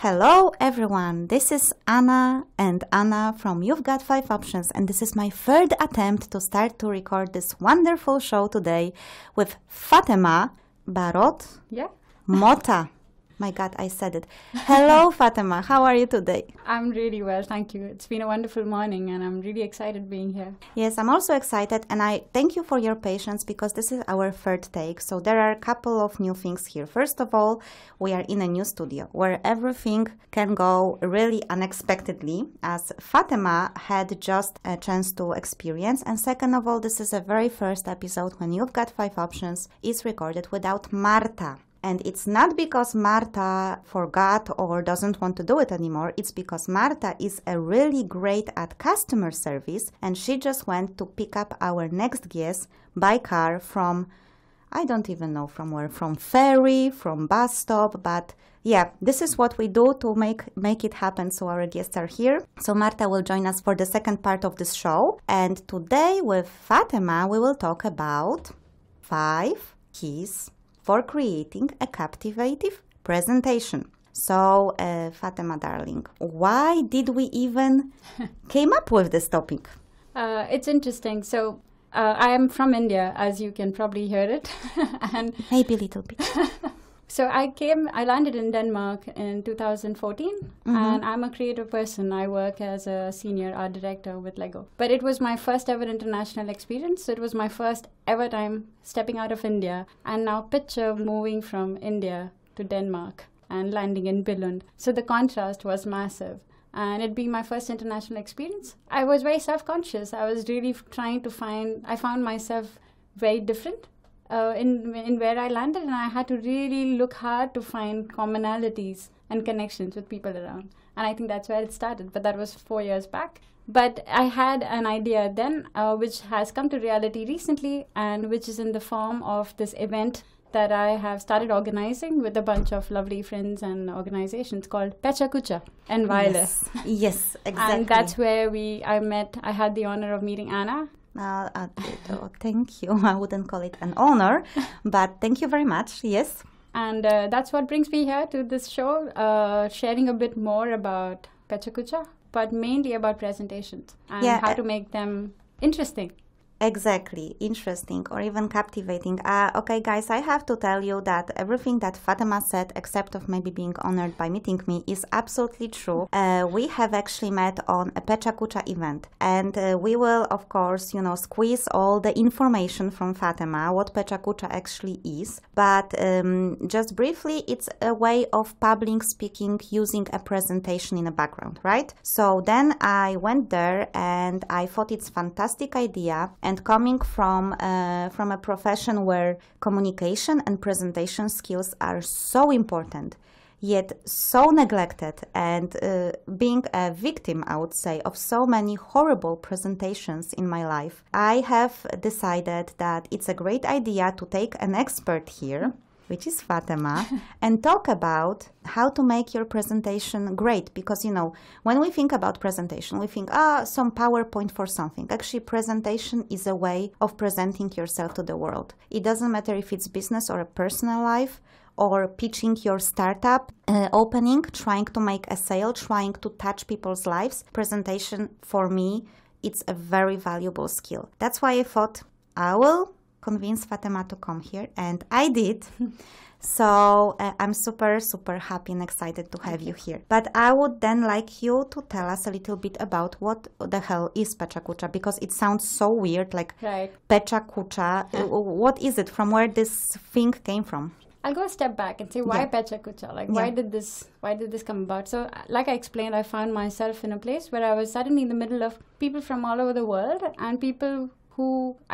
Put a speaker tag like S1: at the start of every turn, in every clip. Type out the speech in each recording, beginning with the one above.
S1: Hello everyone, this is Anna and Anna from You've Got 5 Options and this is my third attempt to start to record this wonderful show today with Fatima Barot yeah. Mota. My God, I said it. Hello, Fatima. How are you today?
S2: I'm really well, thank you. It's been a wonderful morning, and I'm really excited being here.
S1: Yes, I'm also excited, and I thank you for your patience because this is our third take. So there are a couple of new things here. First of all, we are in a new studio where everything can go really unexpectedly, as Fatima had just a chance to experience. And second of all, this is a very first episode when you've got five options is recorded without Marta. And it's not because Marta forgot or doesn't want to do it anymore. It's because Marta is a really great at customer service and she just went to pick up our next guest by car from, I don't even know from where, from ferry, from bus stop, but yeah, this is what we do to make make it happen. So our guests are here. So Marta will join us for the second part of this show. And today with Fatima, we will talk about five keys for creating a captivative presentation. So, uh, Fatima, darling, why did we even came up with this topic?
S2: Uh, it's interesting. So, uh, I am from India, as you can probably hear it, and maybe a little bit. So I came, I landed in Denmark in 2014, mm-hmm. and I'm a creative person. I work as a senior art director with Lego. But it was my first ever international experience. So it was my first ever time stepping out of India, and now picture moving from India to Denmark and landing in Billund. So the contrast was massive and it being my first international experience i was very self-conscious i was really trying to find i found myself very different uh, in in where I landed, and I had to really look hard to find commonalities and connections with people around. And I think that's where it started. But that was four years back. But I had an idea then, uh, which has come to reality recently, and which is in the form of this event that I have started organizing with a bunch of lovely friends and organizations called
S1: Pecha Kucha and Viola. Yes, yes exactly. and that's
S2: where we I met. I had the
S1: honor of meeting Anna uh, uh thank you. I wouldn't call it an honor, but thank you very much. Yes. And uh, that's what brings me here to this show, uh,
S2: sharing a bit more about Kucha, but mainly about presentations and yeah, how uh, to make
S1: them interesting. Exactly, interesting or even captivating. Uh, okay, guys, I have to tell you that everything that Fatima said, except of maybe being honored by meeting me, is absolutely true. Uh, we have actually met on a Pecha Kucha event, and uh, we will, of course, you know, squeeze all the information from Fatima what Pecha Kucha actually is. But um, just briefly, it's a way of public speaking using a presentation in the background, right? So then I went there and I thought it's fantastic idea. And and coming from uh, from a profession where communication and presentation skills are so important yet so neglected and uh, being a victim i would say of so many horrible presentations in my life i have decided that it's a great idea to take an expert here which is Fatima, and talk about how to make your presentation great. Because, you know, when we think about presentation, we think, ah, some PowerPoint for something. Actually, presentation is a way of presenting yourself to the world. It doesn't matter if it's business or a personal life or pitching your startup uh, opening, trying to make a sale, trying to touch people's lives. Presentation for me, it's a very valuable skill. That's why I thought I will convince Fatima to come here, and I did. so uh, I'm super, super happy and excited to have you here. But I would then like you to tell us a little bit about what the hell is Kucha because it sounds so weird. Like right. Pechakucha, uh, what is it? From where this thing came from?
S2: I'll go a step back and say why yeah. Like yeah. why did this why did this come about? So like I explained, I found myself in a place where I was suddenly in the middle of people from all over the world and people who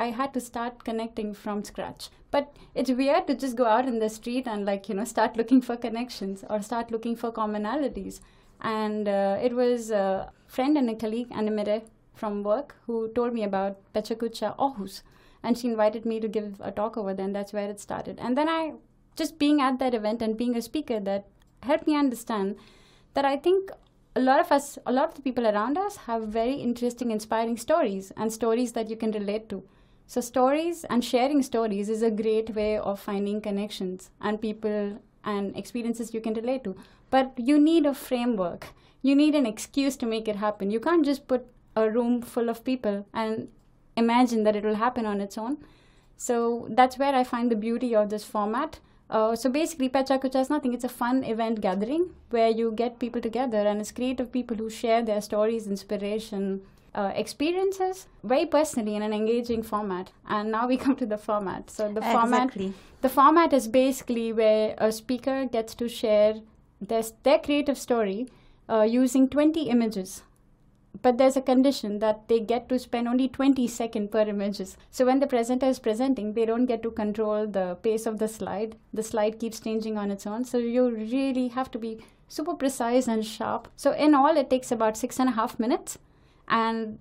S2: I had to start connecting from scratch. But it's weird to just go out in the street and like, you know, start looking for connections or start looking for commonalities. And uh, it was a friend and a colleague, Annemere, from work, who told me about Pechakucha Ohus, And she invited me to give a talk over there, and that's where it started. And then I, just being at that event and being a speaker, that helped me understand that I think a lot of us, a lot of the people around us have very interesting, inspiring stories and stories that you can relate to. So, stories and sharing stories is a great way of finding connections and people and experiences you can relate to. But you need a framework, you need an excuse to make it happen. You can't just put a room full of people and imagine that it will happen on its own. So, that's where I find the beauty of this format uh, so basically, Pecha Kucha is nothing. It's a fun event gathering where you get people together and it's creative people who share their stories, inspiration, uh, experiences very personally in an engaging format. And now we come to the format. So the exactly. format, the format is basically where a speaker gets to share their, their creative story uh, using 20 images but there's a condition that they get to spend only 20 seconds per images. So when the presenter is presenting, they don't get to control the pace of the slide. The slide keeps changing on its own. So you really have to be super precise and sharp. So in all, it takes about six and a half minutes. And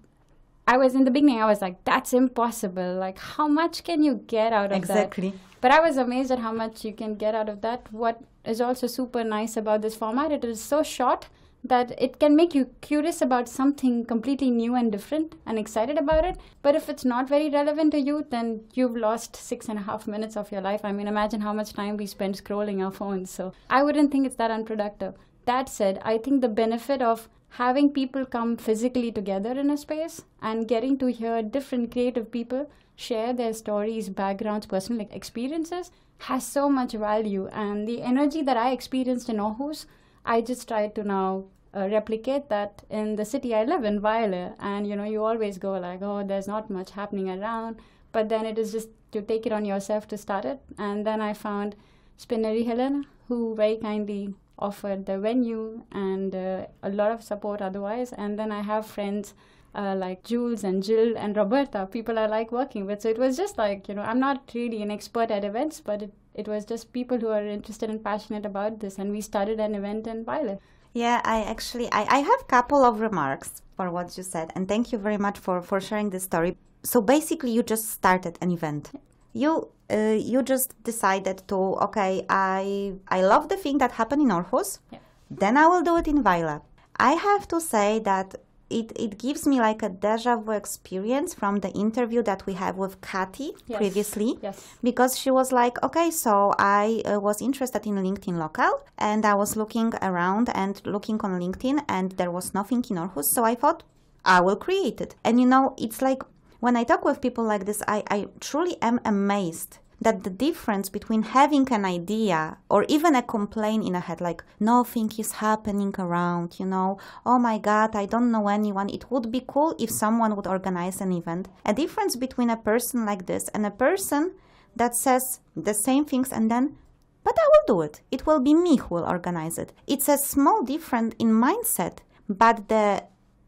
S2: I was in the beginning, I was like, that's impossible. Like, how much can you get out of exactly. that? Exactly. But I was amazed at how much you can get out of that. What is also super nice about this format, it is so short that it can make you curious about something completely new and different and excited about it. But if it's not very relevant to you, then you've lost six and a half minutes of your life. I mean, imagine how much time we spend scrolling our phones. So I wouldn't think it's that unproductive. That said, I think the benefit of having people come physically together in a space and getting to hear different creative people share their stories, backgrounds, personal experiences has so much value. And the energy that I experienced in Aarhus, I just try to now uh, replicate that in the city I live in, Viola. And you know, you always go like, oh, there's not much happening around. But then it is just you take it on yourself to start it. And then I found Spinnery Helen, who very kindly offered the venue and uh, a lot of support otherwise. And then I have friends uh, like Jules and Jill and Roberta, people I like working with. So it was just like, you know, I'm not really an expert at events, but it, it was just people who are interested and passionate about this. And we started an event in Violet.
S1: Yeah, I actually I, I have couple of remarks for what you said, and thank you very much for for sharing this story. So basically, you just started an event. You uh, you just decided to okay, I I love the thing that happened in Orhus, yeah. then I will do it in Vila. I have to say that it, it gives me like a deja vu experience from the interview that we had with Kati yes. previously. Yes. Because she was like, okay, so I uh, was interested in LinkedIn local and I was looking around and looking on LinkedIn and there was nothing in Orhus, So I thought, I will create it. And you know, it's like when I talk with people like this, I, I truly am amazed that the difference between having an idea or even a complaint in a head, like nothing is happening around, you know, oh my god, I don't know anyone, it would be cool if someone would organize an event. A difference between a person like this and a person that says the same things and then, but I will do it. It will be me who will organize it. It's a small difference in mindset, but the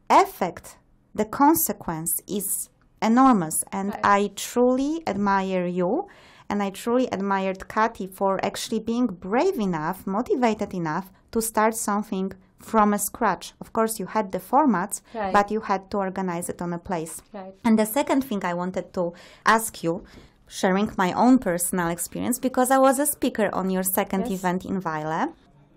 S1: effect, the consequence is enormous. And right. I truly admire you and I truly admired Katy for actually being brave enough, motivated enough to start something from scratch. Of course, you had the formats, right. but you had to organize it on a place. Right. And the second thing I wanted to ask you sharing my own personal experience because I was a speaker on your second yes. event in Vile.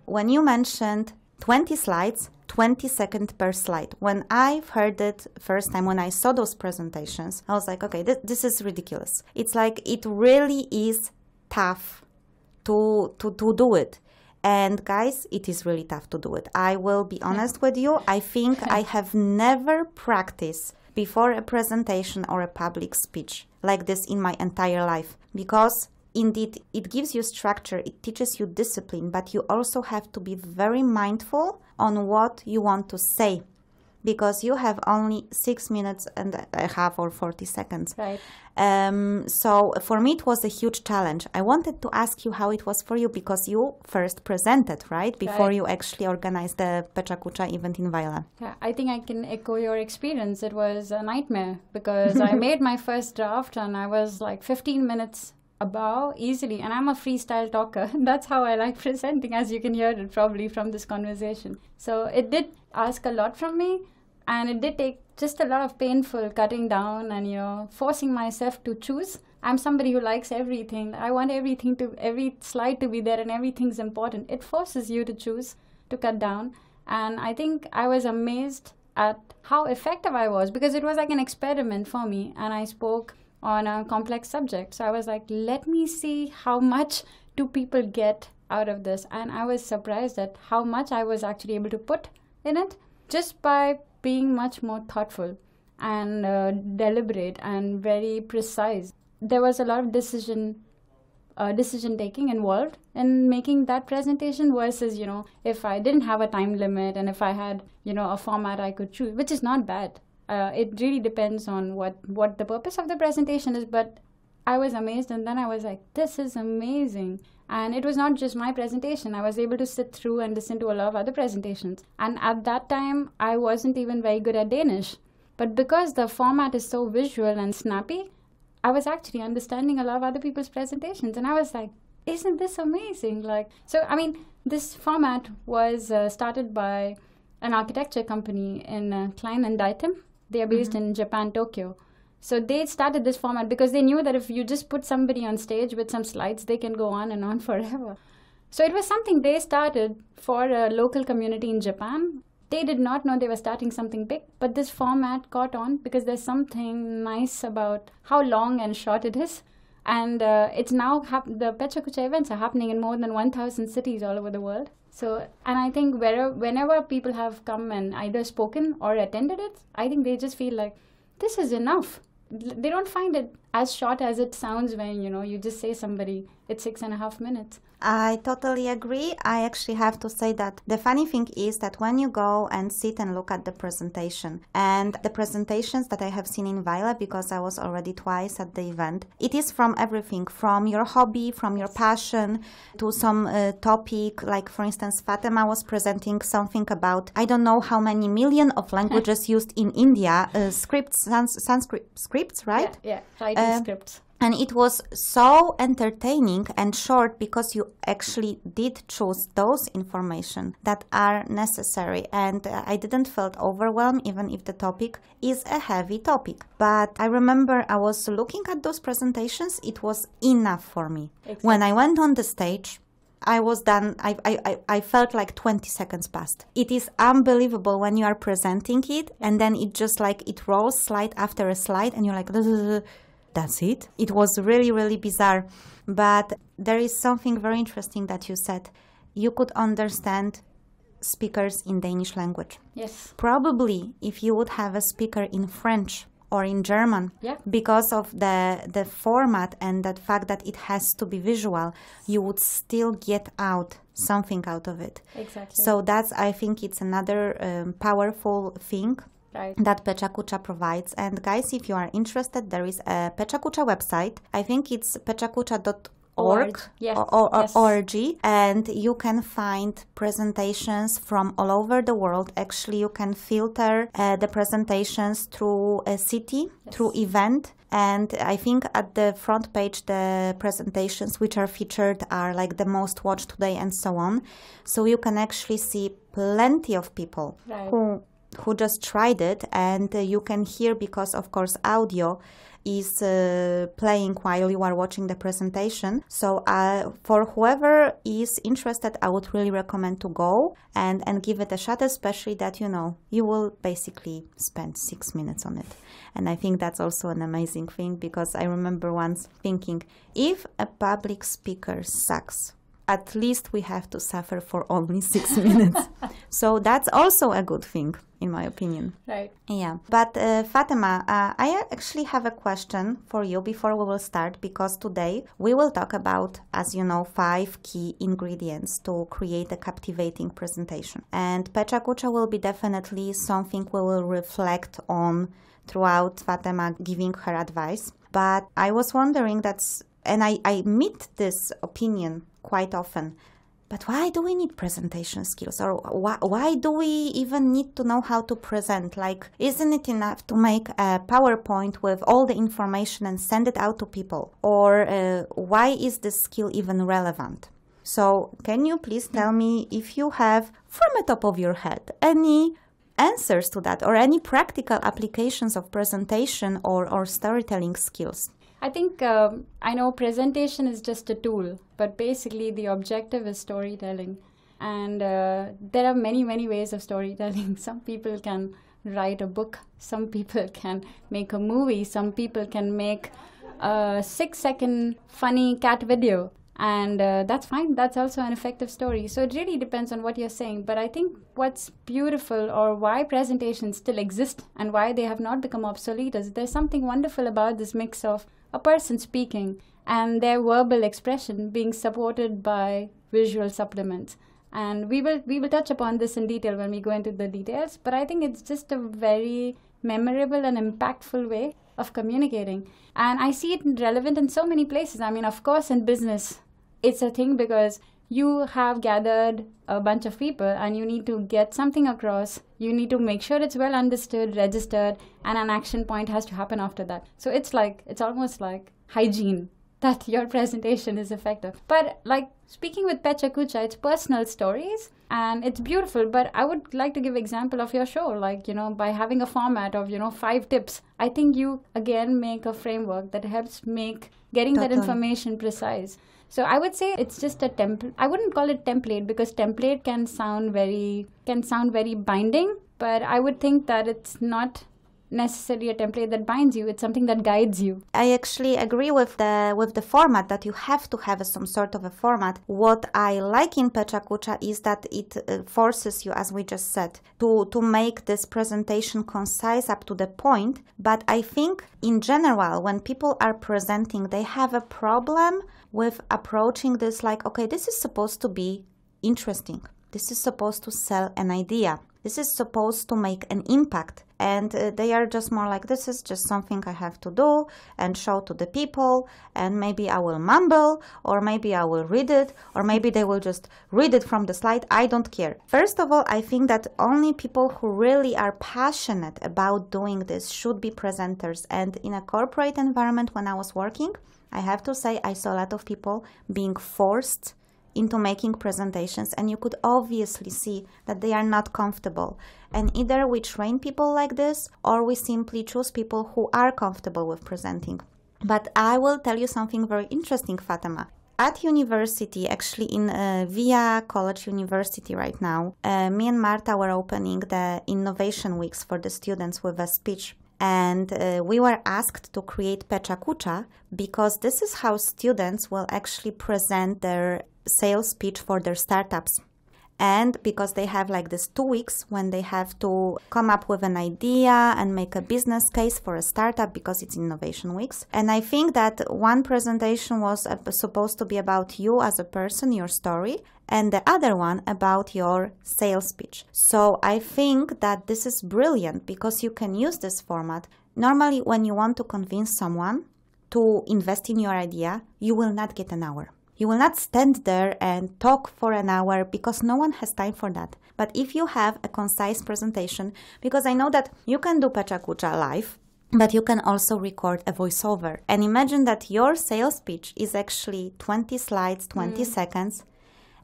S1: When you mentioned 20 slides, 20 seconds per slide. When I've heard it first time, when I saw those presentations, I was like, okay, th this is ridiculous. It's like it really is tough to, to, to do it. And guys, it is really tough to do it. I will be honest with you. I think I have never practiced before a presentation or a public speech like this in my entire life because Indeed, it gives you structure, it teaches you discipline, but you also have to be very mindful on what you want to say because you have only six minutes and a half or 40 seconds. Right. Um, so for me, it was a huge challenge. I wanted to ask you how it was for you because you first presented, right? Before right. you actually organized the Pechakucha event in Vaila.
S2: Yeah, I think I can echo your experience. It was a nightmare because I made my first draft and I was like 15 minutes about easily. And I'm a freestyle talker. That's how I like presenting, as you can hear it probably from this conversation. So it did ask a lot from me, and it did take just a lot of painful cutting down and you know forcing myself to choose. I'm somebody who likes everything. I want everything to every slide to be there, and everything's important. It forces you to choose to cut down. And I think I was amazed at how effective I was because it was like an experiment for me. And I spoke on a complex subject. So I was like, let me see how much do people get out of this. And I was surprised at how much I was actually able to put in it just by being much more thoughtful and uh, deliberate and very precise. There was a lot of decision uh, decision taking involved in making that presentation versus you know if i didn't have a time limit and if i had you know a format i could choose which is not bad uh, it really depends on what what the purpose of the presentation is but i was amazed and then i was like this is amazing and it was not just my presentation i was able to sit through and listen to a lot of other presentations and at that time i wasn't even very good at danish but because the format is so visual and snappy i was actually understanding a lot of other people's presentations and i was like isn't this amazing like so i mean this format was uh, started by an architecture company in uh, klein and Deitem, they are based mm-hmm. in Japan, Tokyo. So they started this format because they knew that if you just put somebody on stage with some slides, they can go on and on forever. So it was something they started for a local community in Japan. They did not know they were starting something big, but this format caught on because there's something nice about how long and short it is. And uh, it's now hap- the Pechakucha events are happening in more than 1,000 cities all over the world. So, and I think wherever, whenever people have come and either spoken or attended it, I think they just feel like this is
S1: enough. They
S2: don't find it as short as it sounds when you know you just say somebody it's six and a half minutes.
S1: I totally agree. I actually have to say that the funny thing is that when you go and sit and look at the presentation and the presentations that I have seen in Vila, because I was already twice at the event, it is from everything from your hobby, from your passion to some uh, topic. Like, for instance, Fatima was presenting something about I don't know how many million of languages used in India, uh, scripts, sans- Sanskrit scripts, right? Yeah,
S2: yeah writing uh, scripts
S1: and it was so entertaining and short because you actually did choose those information that are necessary and uh, i didn't felt overwhelmed even if the topic is a heavy topic but i remember i was looking at those presentations it was enough for me exactly. when i went on the stage I was done. I, I, I felt like 20 seconds passed. It is unbelievable when you are presenting it, and then it just like it rolls slide after a slide, and you're like, that's it. It was really, really bizarre. But there is something very interesting that you said. You could understand speakers in Danish language. Yes. Probably if you would have a speaker in French or in German, yeah. because of the the format and the fact that it has to be visual, you would still get out something out of it. Exactly. So that's I think it's another um, powerful thing right. that Kucha provides. And guys, if you are interested, there is a Kucha website. I think it's pechakucha.org org yes. or, or, yes. org and you can find presentations from all over the world actually you can filter uh, the presentations through a city yes. through event and i think at the front page the presentations which are featured are like the most watched today and so on so you can actually see plenty of people right. who who just tried it, and uh, you can hear because, of course, audio is uh, playing while you are watching the presentation. So uh, for whoever is interested, I would really recommend to go and, and give it a shot, especially that, you know, you will basically spend six minutes on it. And I think that's also an amazing thing because I remember once thinking, if a public speaker sucks, at least we have to suffer for only six minutes. So that's also a good thing, in my opinion. Right. Yeah. But uh, Fatima, uh, I actually have a question for you before we will start because today we will talk about, as you know, five key ingredients to create a captivating presentation. And Pecha Kucha will be definitely something we will reflect on throughout Fatima giving her advice. But I was wondering that's and I, I meet this opinion quite often. But why do we need presentation skills? Or why, why do we even need to know how to present? Like, isn't it enough to make a PowerPoint with all the information and send it out to people? Or uh, why is this skill even relevant? So, can you please tell me if you have, from the top of your head, any answers to that or any practical applications of presentation or, or storytelling skills?
S2: I think um, I know presentation is just a tool, but basically the objective is storytelling. And uh, there are many, many ways of storytelling. some people can write a book, some people can make a movie, some people can make a six second funny cat video. And uh, that's fine, that's also an effective story. So it really depends on what you're saying. But I think what's beautiful or why presentations still exist and why they have not become obsolete is there's something wonderful about this mix of a person speaking and their verbal expression being supported by visual supplements and we will we will touch upon this in detail when we go into the details but i think it's just a very memorable and impactful way of communicating and i see it relevant in so many places i mean of course in business it's a thing because you have gathered a bunch of people and you need to get something across you need to make sure it's well understood registered and an action point has to happen after that so it's like it's almost like hygiene that your presentation is effective but like speaking with pecha kucha it's personal stories and it's beautiful but i would like to give example of your show like you know by having a format of you know five tips i think you again make a framework that helps make getting that, that information precise so I would say it's just a template. I wouldn't call it template because template can sound very can sound very binding, but I would think that it's not necessarily a template that binds you
S1: it's something that guides you i actually agree with the with the format that you have to have some sort of a format what i like in Pecha Kucha is that it uh, forces you as we just said to to make this presentation concise up to the point but i think in general when people are presenting they have a problem with approaching this like okay this is supposed to be interesting this is supposed to sell an idea this is supposed to make an impact and uh, they are just more like this is just something I have to do and show to the people and maybe I will mumble or maybe I will read it or maybe they will just read it from the slide I don't care first of all I think that only people who really are passionate about doing this should be presenters and in a corporate environment when I was working I have to say I saw a lot of people being forced into making presentations and you could obviously see that they are not comfortable and either we train people like this or we simply choose people who are comfortable with presenting but i will tell you something very interesting fatima at university, actually in uh, Via College University right now, uh, me and Marta were opening the innovation weeks for the students with a speech and uh, we were asked to create pecha kucha because this is how students will actually present their sales pitch for their startups. And because they have like this two weeks when they have to come up with an idea and make a business case for a startup because it's innovation weeks. And I think that one presentation was supposed to be about you as a person, your story, and the other one about your sales pitch. So I think that this is brilliant because you can use this format. Normally, when you want to convince someone to invest in your idea, you will not get an hour you will not stand there and talk for an hour because no one has time for that. But if you have a concise presentation, because I know that you can do Pachakucha live, but you can also record a voiceover. And imagine that your sales pitch is actually 20 slides, 20 mm. seconds,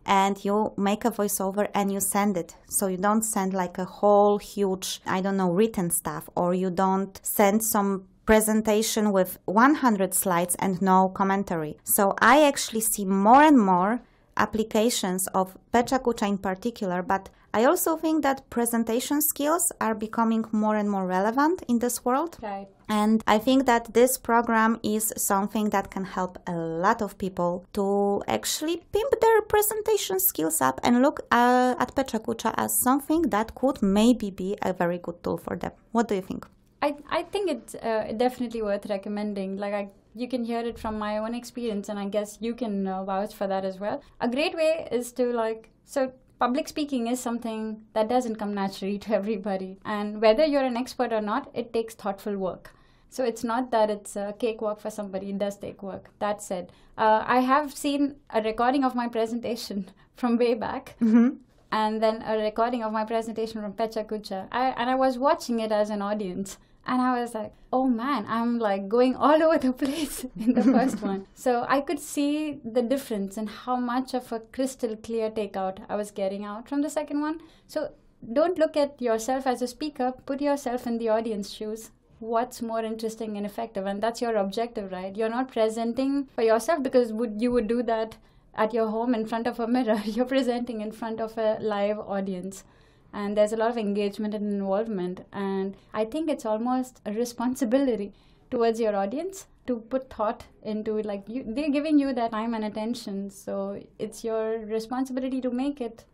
S1: and you make a voiceover and you send it. So you don't send like a whole huge, I don't know, written stuff, or you don't send some presentation with 100 slides and no commentary. So I actually see more and more applications of Pecha in particular, but I also think that presentation skills are becoming more and more relevant in this world. Right. And I think that this program is something that can help a lot of people to actually pimp their presentation skills up and look uh, at Pecha as something that could maybe be a very good tool for them. What do you think?
S2: I I think it's uh, definitely worth recommending. Like I you can hear it from my own experience and i guess you can uh, vouch for that as well a great way is to like so public speaking is something that doesn't come naturally to everybody and whether you're an expert or not it takes thoughtful work so it's not that it's a cakewalk for somebody it does take work that said uh, i have seen a recording of my presentation from way back mm-hmm and then a recording of my presentation from Pecha Kucha. I, and I was watching it as an audience. And I was like, oh man, I'm like going all over the place in the first one. So I could see the difference in how much of a crystal clear takeout I was getting out from the second one. So don't look at yourself as a speaker, put yourself in the audience shoes. What's more interesting and effective? And that's your objective, right? You're not presenting for yourself because would you would do that at your home in front of a mirror, you're presenting in front of a live audience. And there's a lot of engagement and involvement. And I think it's almost a responsibility towards your audience to put thought into it. Like you, they're giving you their time and attention. So it's your responsibility to make it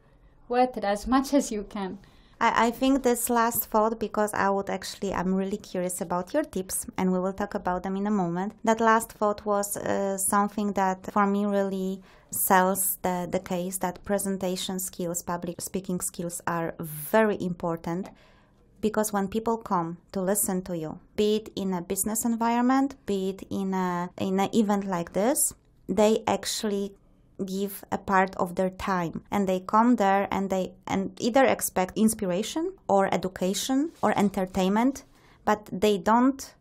S2: worth it as much as you can.
S1: I, I think this last thought, because I would actually, I'm really curious about your tips and we will talk about them in a moment. That last thought was uh, something that for me really sells the, the case that presentation skills, public speaking skills are very important because when people come to listen to you, be it in a business environment, be it in a in an event like this, they actually give a part of their time and they come there and they and either expect inspiration or education or entertainment but they don't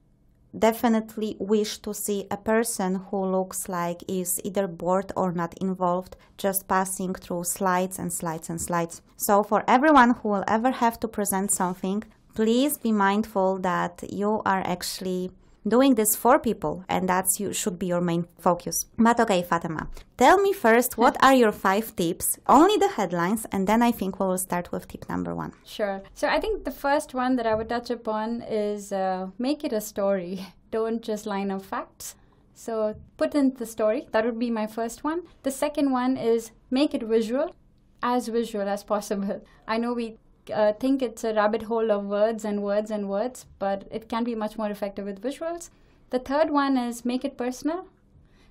S1: definitely wish to see a person who looks like is either bored or not involved just passing through slides and slides and slides so for everyone who will ever have to present something please be mindful that you are actually doing this for people, and that's you should be your main focus. But okay, Fatima, tell me first what are your five tips? Only the headlines, and then I think we will start with tip number one.
S2: Sure. So I think the first one that I would touch upon is uh, make it a story. Don't just line up facts. So put in the story. That would be my first one. The second one is make it visual as visual as possible. I know we uh, think it's a rabbit hole of words and words and words, but it can be much more effective with visuals. The third one is make it personal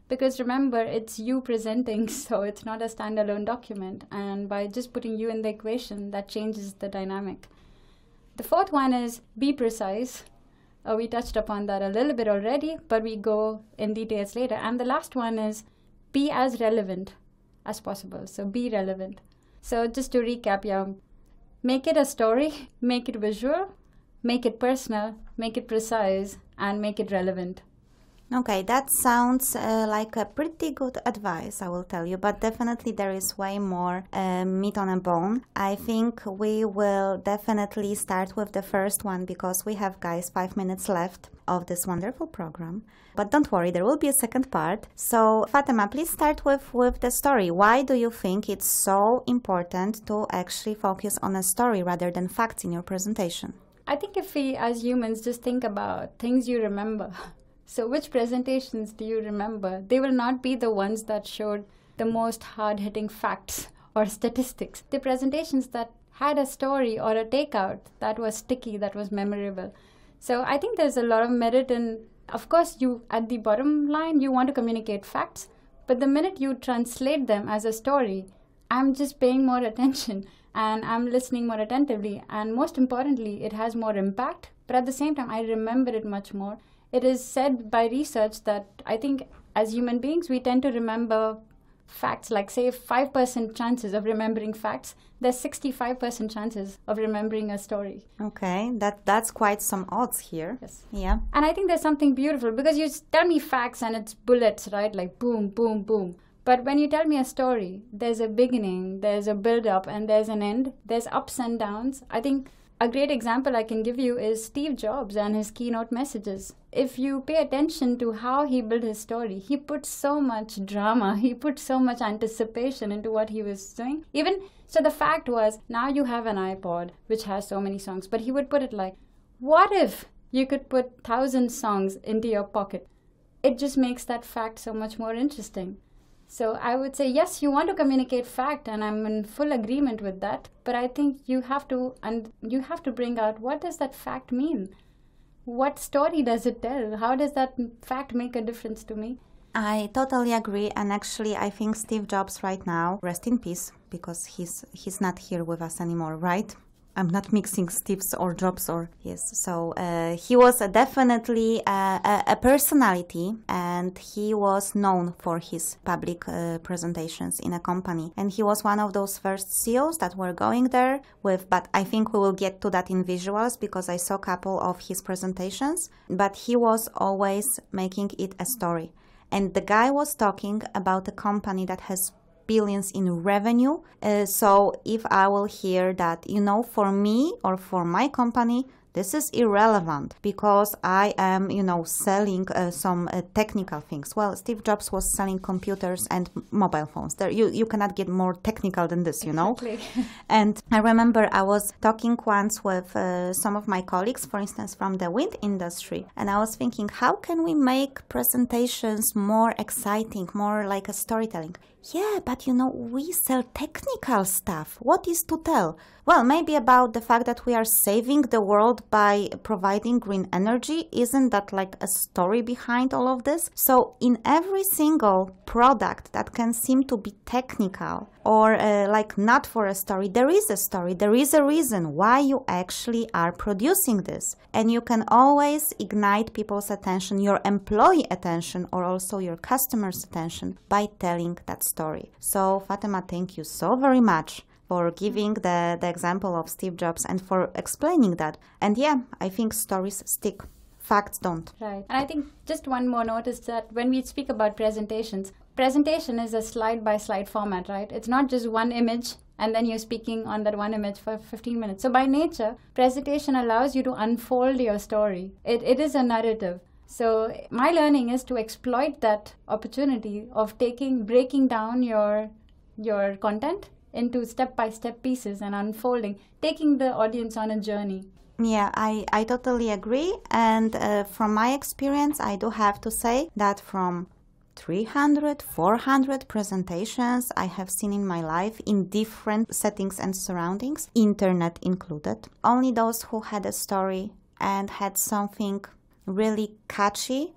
S2: because remember it's you presenting so it's not a standalone document and by just putting you in the equation that changes the dynamic the fourth one is be precise uh, we touched upon that a little bit already but we go in details later and the last one is be as relevant as possible so be relevant so just to recap yeah Make it a story, make it visual, make it personal, make it precise, and make it
S1: relevant. Okay, that sounds uh, like a pretty good advice, I will tell you, but definitely there is way more uh, meat on a bone. I think we will definitely start with the first one because we have, guys, five minutes left of this wonderful program. But don't worry, there will be a second part. So, Fatima, please start with, with the story. Why do you think it's so important to actually focus on a story rather than facts in your presentation?
S2: I think if we as humans just think about things you remember, So, which presentations do you remember? They will not be the ones that showed the most hard hitting facts or statistics. The presentations that had a story or a takeout that was sticky, that was memorable. So, I think there's a lot of merit in, of course, you at the bottom line, you want to communicate facts, but the minute you translate them as a story, I'm just paying more attention and I'm listening more attentively. And most importantly, it has more impact. But at the same time, I remember it much more it is said by research that I think as human beings, we tend to remember facts like say 5% chances of remembering facts there's 65% chances of
S1: remembering a story okay that that's quite some odds here yes yeah
S2: and i think there's something beautiful because you tell me facts and it's bullets right like boom boom boom but when you tell me a story there's a beginning there's a build up and there's an end there's ups and downs i think a great example I can give you is Steve Jobs and his keynote messages. If you pay attention to how he built his story, he put so much drama, he put so much anticipation into what he was doing. Even so, the fact was now you have an iPod which has so many songs, but he would put it like, What if you could put thousand songs into your pocket? It just makes that fact so much more interesting. So I would say, yes, you want to communicate fact, and I'm in full agreement with that. But I think you have to, and you have to bring out what does that fact mean? What story does it tell? How does that fact make a difference to me?
S1: I totally agree, and actually, I think Steve Jobs right now, rest in peace, because he's he's not here with us anymore, right? I'm not mixing Steve's or Jobs or yes. So uh, he was a definitely uh, a, a, personality, and he was known for his public uh, presentations in a company. And he was one of those first CEOs that were going there with. But I think we will get to that in visuals because I saw a couple of his presentations. But he was always making it a story. And the guy was talking about a company that has billions in revenue. Uh, so if I will hear that, you know, for me or for my company, this is irrelevant because I am, you know, selling uh, some uh, technical things. Well, Steve Jobs was selling computers and mobile phones. There, you, you cannot get more technical than this, you exactly. know. and I remember I was talking once with uh, some of my colleagues, for instance, from the wind industry, and I was thinking, how can we make presentations more exciting, more like a storytelling? Yeah, but you know, we sell technical stuff. What is to tell? Well, maybe about the fact that we are saving the world by providing green energy. Isn't that like a story behind all of this? So in every single product that can seem to be technical or uh, like not for a story, there is a story. There is a reason why you actually are producing this. And you can always ignite people's attention, your employee attention or also your customer's attention by telling that story. So Fatima, thank you so very much for giving the, the example of Steve Jobs and for explaining that. And yeah, I think stories stick facts don't.
S2: Right. And I think just one more note is that when we speak about presentations, presentation is a slide by slide format, right? It's not just one image and then you're speaking on that one image for 15 minutes. So by nature, presentation allows you to unfold your story. It, it is a narrative. So my learning is to exploit that opportunity of taking breaking down your your content into step by step pieces and unfolding, taking the audience on a journey.
S1: Yeah, I, I totally agree. And uh, from my experience, I do have to say that from 300, 400 presentations I have seen in my life in different settings and surroundings, internet included, only those who had a story and had something really catchy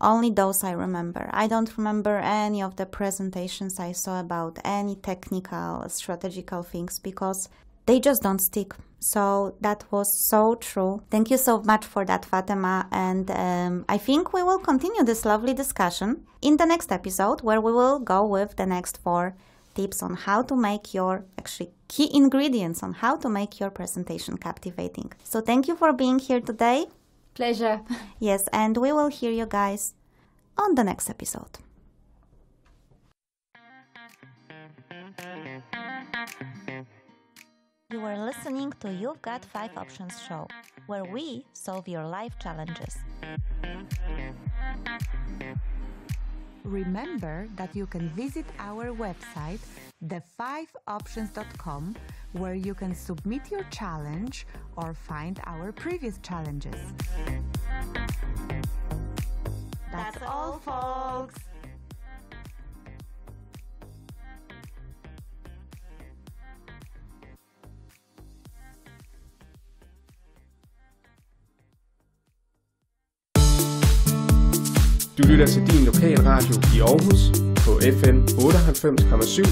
S1: only those I remember. I don't remember any of the presentations I saw about any technical, strategical things because they just don't stick. So that was so true. Thank you so much for that, Fatima. And um, I think we will continue this lovely discussion in the next episode where we will go with the next four tips on how to make your actually key ingredients on how to make your presentation captivating. So thank you for being here today. Pleasure. Yes, and we will hear you guys on the next episode. You are listening to You've Got Five Options show, where we solve your life challenges. Remember that you can visit our website, thefiveoptions.com. 5 where you can submit your challenge or find our previous challenges. That's all, folks! Du lytter til din lokale radio i Aarhus på FM 98,7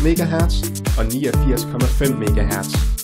S1: MHz og 89,5 MHz.